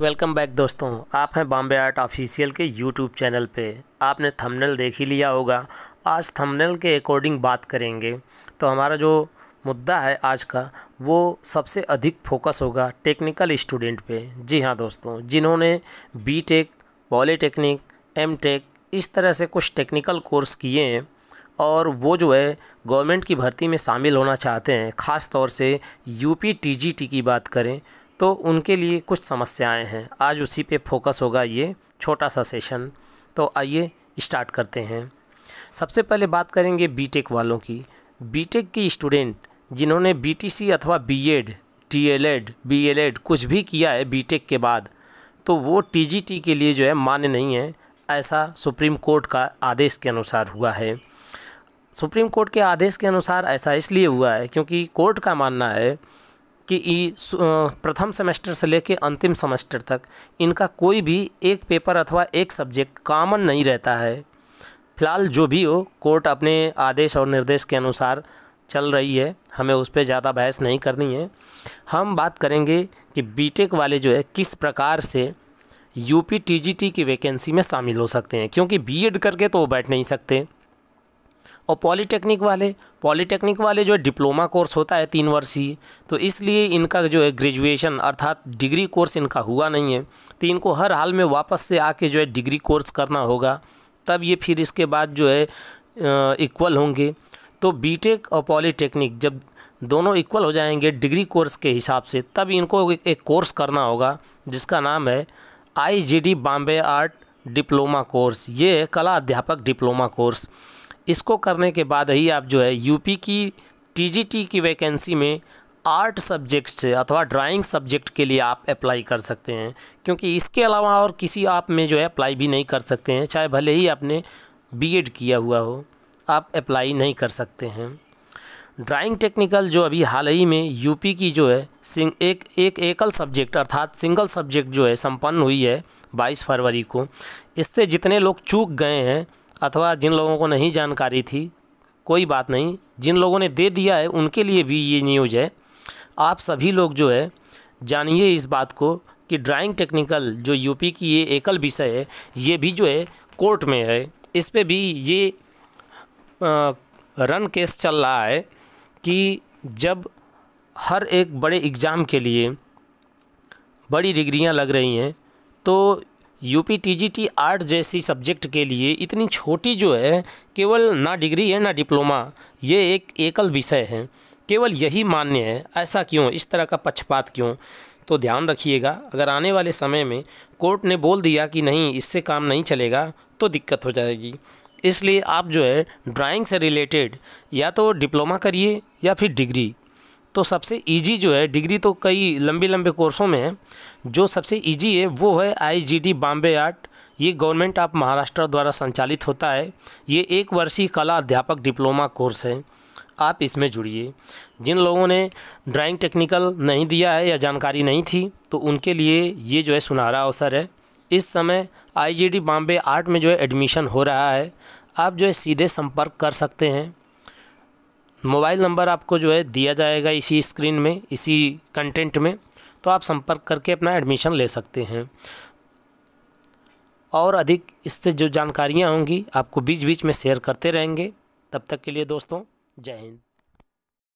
welcome back दोस्तों आप हैं बॉम्बे आर्ट ऑफिशियल के यूट्यूब चैनल पे आपने थंबनेल देख ही लिया होगा आज थंबनेल के अकॉर्डिंग बात करेंगे तो हमारा जो मुद्दा है आज का वो सबसे अधिक फोकस होगा टेक्निकल स्टूडेंट पे जी हाँ दोस्तों जिन्होंने B tech polytechnic M tech इस तरह से कुछ टेक्निकल कोर्स किए हैं और वो जो है गवर्नमेंट की भर्ती में शामिल होना चाहते हैं ख़ास तौर से यूपी टीजीटी की बात करें तो उनके लिए कुछ समस्याएं हैं आज उसी पे फोकस होगा ये छोटा सा सेशन तो आइए स्टार्ट करते हैं सबसे पहले बात करेंगे बीटेक वालों की बीटेक की स्टूडेंट जिन्होंने बीटीसी अथवा बीएड टीएलएड बीएलएड कुछ भी किया है बीटेक के बाद तो वो टीजीटी के लिए जो है मान्य नहीं है ऐसा सुप्रीम कोर्ट का आदेश के अनुसार हुआ है सुप्रीम कोर्ट के आदेश के अनुसार ऐसा इसलिए हुआ है क्योंकि कोर्ट का मानना है कि प्रथम सेमेस्टर से लेकर अंतिम सेमेस्टर तक इनका कोई भी एक पेपर अथवा एक सब्जेक्ट कॉमन नहीं रहता है फिलहाल जो भी हो कोर्ट अपने आदेश और निर्देश के अनुसार चल रही है हमें उस पर ज़्यादा बहस नहीं करनी है हम बात करेंगे कि बीटेक वाले जो है किस प्रकार से यूपी टीजीटी की वैकेंसी में शामिल हो सकते हैं क्योंकि बीएड करके तो वो बैठ नहीं सकते और पॉलीटेक्निक वाले पॉलीटेक्निक वाले जो है डिप्लोमा कोर्स होता है तीन वर्षीय तो इसलिए इनका जो है ग्रेजुएशन अर्थात डिग्री कोर्स इनका हुआ नहीं है तो इनको हर हाल में वापस से आके जो है डिग्री कोर्स करना होगा तब ये फिर इसके बाद जो है इक्वल होंगे तो बीटेक और पॉलीटेक्निक जब दोनों इक्वल हो जाएंगे डिग्री कोर्स के हिसाब से तब इनको एक कोर्स करना होगा जिसका नाम है IGD Bombay art diploma course ये है कला अध्यापक डिप्लोमा कोर्स इसको करने के बाद ही आप जो है यूपी की टीजीटी की वैकेंसी में आर्ट सब्जेक्ट से अथवा ड्राइंग सब्जेक्ट के लिए आप अप्लाई कर सकते हैं क्योंकि इसके अलावा और किसी आप में जो है अप्लाई भी नहीं कर सकते हैं चाहे भले ही आपने बीएड किया हुआ हो आप अप्लाई नहीं कर सकते हैं ड्राइंग टेक्निकल जो अभी हाल ही में यूपी की जो है सिंग एक एक एकल सब्जेक्ट अर्थात सिंगल सब्जेक्ट जो है संपन्न हुई है 22 फरवरी को इससे जितने लोग चूक गए हैं अथवा जिन लोगों को नहीं जानकारी थी कोई बात नहीं जिन लोगों ने दे दिया है उनके लिए भी ये न्यूज है आप सभी लोग जो है जानिए इस बात को कि ड्राइंग टेक्निकल जो यूपी की ये एकल विषय है ये भी जो है कोर्ट में है इस पर भी ये आ, रन केस चल रहा है कि जब हर एक बड़े एग्ज़ाम के लिए बड़ी डिग्रियां लग रही हैं तो यूपी टीजीटी आर्ट जैसी सब्जेक्ट के लिए इतनी छोटी जो है केवल ना डिग्री है ना डिप्लोमा ये एक एकल विषय है केवल यही मान्य है ऐसा क्यों इस तरह का पक्षपात क्यों तो ध्यान रखिएगा अगर आने वाले समय में कोर्ट ने बोल दिया कि नहीं इससे काम नहीं चलेगा तो दिक्कत हो जाएगी इसलिए आप जो है ड्राइंग से रिलेटेड या तो डिप्लोमा करिए या फिर डिग्री तो सबसे इजी जो है डिग्री तो कई लंबे लंबे कोर्सों में है जो सबसे इजी है वो है आईजीटी बॉम्बे आर्ट ये गवर्नमेंट ऑफ महाराष्ट्र द्वारा संचालित होता है ये एक वर्षीय कला अध्यापक डिप्लोमा कोर्स है आप इसमें जुड़िए जिन लोगों ने ड्राइंग टेक्निकल नहीं दिया है या जानकारी नहीं थी तो उनके लिए ये जो है सुनहरा अवसर है इस समय आईजीटी बॉम्बे आर्ट में जो है एडमिशन हो रहा है आप जो है सीधे संपर्क कर सकते हैं मोबाइल नंबर आपको जो है दिया जाएगा इसी स्क्रीन में इसी कंटेंट में तो आप संपर्क करके अपना एडमिशन ले सकते हैं और अधिक इससे जो जानकारियाँ होंगी आपको बीच बीच में शेयर करते रहेंगे तब तक के लिए दोस्तों जय हिंद